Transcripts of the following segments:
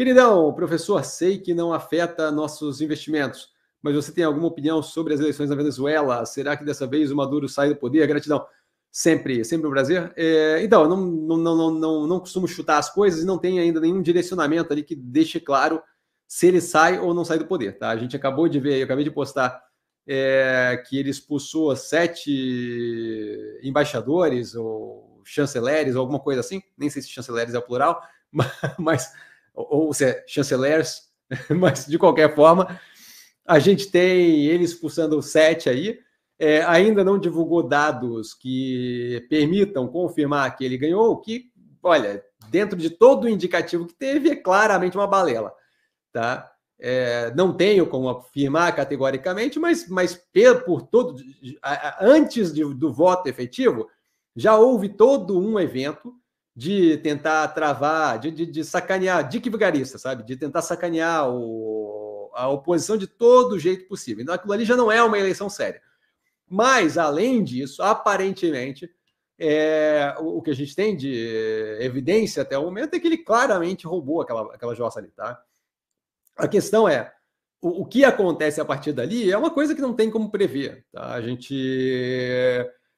Queridão, professor, sei que não afeta nossos investimentos, mas você tem alguma opinião sobre as eleições na Venezuela? Será que dessa vez o Maduro sai do poder? Gratidão. Sempre, sempre um prazer. É, então, não, não, não, não, não costumo chutar as coisas e não tem ainda nenhum direcionamento ali que deixe claro se ele sai ou não sai do poder. Tá? A gente acabou de ver, eu acabei de postar é, que ele expulsou sete embaixadores ou chanceleres ou alguma coisa assim, nem sei se chanceleres é o plural, mas ou se é chanceleres, mas de qualquer forma, a gente tem ele expulsando o 7 aí. É, ainda não divulgou dados que permitam confirmar que ele ganhou, que, olha, dentro de todo o indicativo que teve, é claramente uma balela. Tá? É, não tenho como afirmar categoricamente, mas, mas por todo antes de, do voto efetivo, já houve todo um evento de tentar travar, de, de, de sacanear, dique vigarista, sabe? De tentar sacanear o, a oposição de todo jeito possível. Então, aquilo ali já não é uma eleição séria. Mas, além disso, aparentemente, é, o, que a gente tem de evidência até o momento é que ele claramente roubou aquela, aquela jossa ali, tá? A questão é, o, o que acontece a partir dali é uma coisa que não tem como prever, tá? A gente,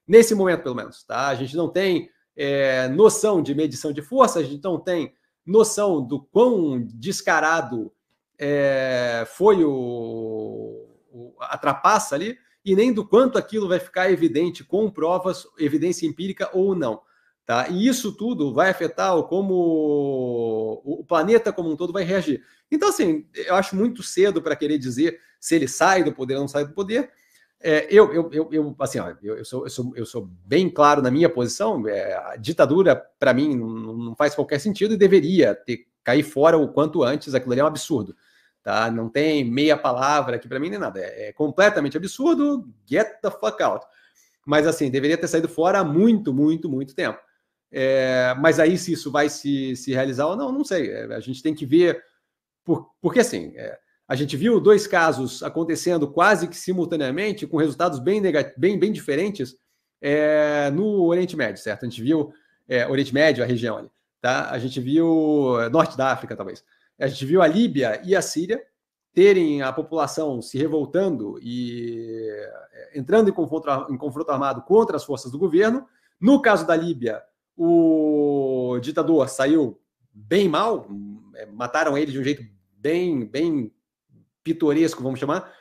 nesse momento pelo menos, tá? A gente não tem é, noção de medição de forças, então tem noção do quão descarado é, foi o, o, a trapaça ali, e nem do quanto aquilo vai ficar evidente com provas, evidência empírica ou não. Tá? E isso tudo vai afetar o como o planeta como um todo vai reagir. Então, assim, eu acho muito cedo para querer dizer se ele sai do poder ou não sai do poder, é, eu, eu, eu, eu, assim, ó, eu, eu, sou, eu, sou, eu sou bem claro na minha posição. É, a ditadura, para mim, não, não, faz qualquer sentido e deveria ter cair fora o quanto antes. Aquilo ali é um absurdo. Tá? Não tem meia palavra aqui para mim nem nada. É, é, completamente absurdo. Get the fuck out. Mas, assim, deveria ter saído fora há muito, muito, muito tempo. É, mas aí, se isso vai se, se realizar ou não, não sei. É, a gente tem que ver. Por, porque, assim. É, a gente viu dois casos acontecendo quase que simultaneamente, com resultados bem, bem, bem diferentes é, no Oriente Médio, certo? A gente viu é, Oriente Médio, a região ali, tá? A gente viu é, Norte da África, talvez. A gente viu a Líbia e a Síria terem a população se revoltando e é, entrando em confronto, em confronto armado contra as forças do governo. No caso da Líbia, o ditador saiu bem mal, é, mataram ele de um jeito bem, bem pitoresco, vamos chamar.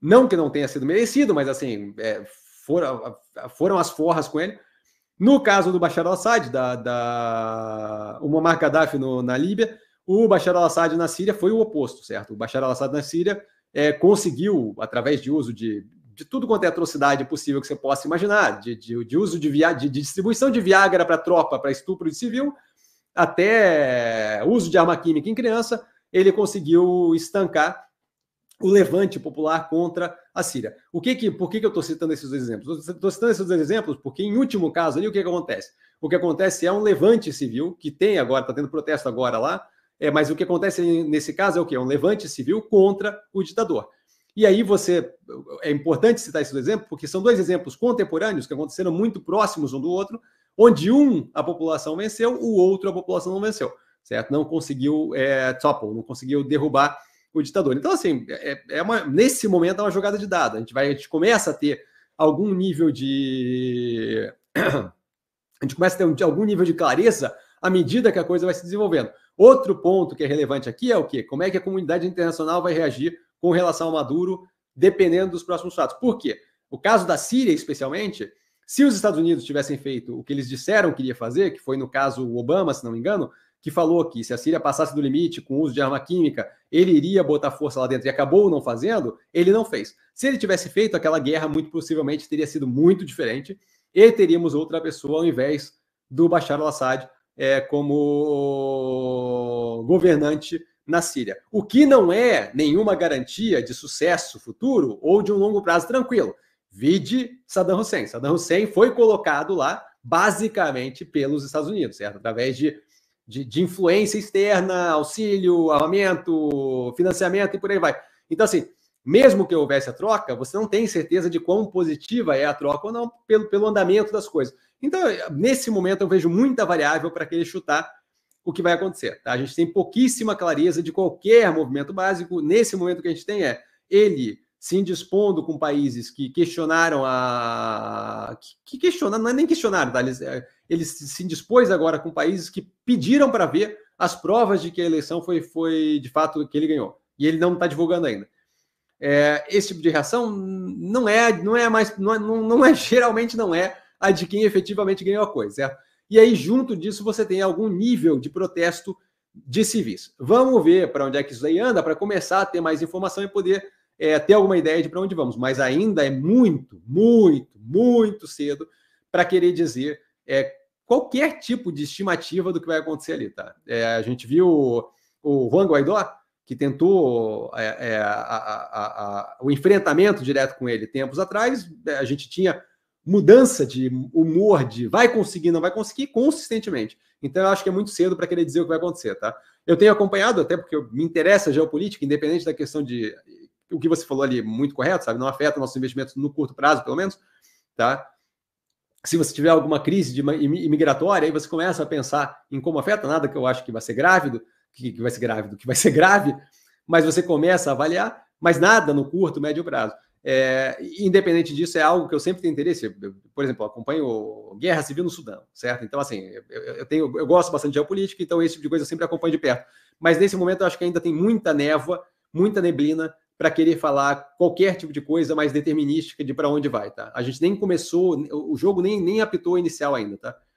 Não que não tenha sido merecido, mas assim, é, foram, foram as forras com ele. No caso do Bashar al-Assad, da, da, o Muammar Gaddafi no, na Líbia, o Bashar al-Assad na Síria foi o oposto, certo? O Bashar al-Assad na Síria é, conseguiu, através de uso de, de tudo quanto é atrocidade possível que você possa imaginar, de, de, de uso de, via, de, de distribuição de Viagra para tropa, para estupro de civil, até uso de arma química em criança, ele conseguiu estancar o levante popular contra a Síria. O que que, por que, que eu estou citando esses dois exemplos? Estou citando esses dois exemplos porque, em último caso, ali o que, que acontece? O que acontece é um levante civil que tem agora, está tendo protesto agora lá, é, mas o que acontece nesse caso é o que? É um levante civil contra o ditador. E aí você é importante citar esses dois exemplos porque são dois exemplos contemporâneos que aconteceram muito próximos um do outro, onde um a população venceu, o outro a população não venceu, certo? Não conseguiu é, topple, não conseguiu derrubar o ditador. Então, assim, é, é, é uma, nesse momento é uma jogada de dado. A gente, vai, a gente começa a ter algum nível de. A gente começa a ter um, algum nível de clareza à medida que a coisa vai se desenvolvendo. Outro ponto que é relevante aqui é o quê? Como é que a comunidade internacional vai reagir com relação ao Maduro, dependendo dos próximos fatos. Por quê? O caso da Síria, especialmente, se os Estados Unidos tivessem feito o que eles disseram que iria fazer, que foi no caso Obama, se não me engano, que falou que se a Síria passasse do limite com o uso de arma química, ele iria botar força lá dentro e acabou não fazendo, ele não fez. Se ele tivesse feito, aquela guerra muito possivelmente teria sido muito diferente e teríamos outra pessoa ao invés do Bashar al-Assad é, como governante na Síria. O que não é nenhuma garantia de sucesso futuro ou de um longo prazo tranquilo. Vide Saddam Hussein. Saddam Hussein foi colocado lá basicamente pelos Estados Unidos, certo? Através de de, de influência externa, auxílio, armamento, financiamento e por aí vai. Então, assim, mesmo que houvesse a troca, você não tem certeza de quão positiva é a troca ou não, pelo, pelo andamento das coisas. Então, nesse momento, eu vejo muita variável para querer chutar o que vai acontecer. Tá? A gente tem pouquíssima clareza de qualquer movimento básico. Nesse momento que a gente tem é ele se indispondo com países que questionaram a. que questionaram, não é nem questionaram, tá? Eles é, ele se dispôs agora com países que pediram para ver as provas de que a eleição foi, foi de fato que ele ganhou. E ele não está divulgando ainda. É, esse tipo de reação não é, não é mais, não é, não, não é, geralmente não é a de quem efetivamente ganhou a coisa, certo? E aí, junto disso, você tem algum nível de protesto de civis. Vamos ver para onde é que isso aí anda, para começar a ter mais informação e poder é, ter alguma ideia de para onde vamos. Mas ainda é muito, muito, muito cedo para querer dizer é, qualquer tipo de estimativa do que vai acontecer ali, tá? É, a gente viu o, Juan Guaidó, que tentou é, é, a, a, a, o enfrentamento direto com ele tempos atrás, né, a gente tinha mudança de humor de vai conseguir, não vai conseguir, consistentemente. Então, eu acho que é muito cedo para querer dizer o que vai acontecer, tá? Eu tenho acompanhado, até porque me interessa a geopolítica, independente da questão de... O que você falou ali, muito correto, sabe? Não afeta nossos investimentos no curto prazo, pelo menos, tá? se você tiver alguma crise de imigratória, aí você começa a pensar em como afeta, nada que eu acho que vai ser grávido, que, que vai ser grávido, que vai ser grave, mas você começa a avaliar, mas nada no curto, médio prazo. É, independente disso, é algo que eu sempre tenho interesse. Eu, por exemplo, acompanho guerra civil no Sudão, certo? Então, assim, eu, eu, tenho, eu gosto bastante de geopolítica, então esse tipo de coisa eu sempre acompanho de perto. Mas nesse momento, eu acho que ainda tem muita névoa, muita neblina, para querer falar qualquer tipo de coisa mais determinística de para onde vai, tá? A gente nem começou, o jogo nem, nem apitou inicial ainda, tá?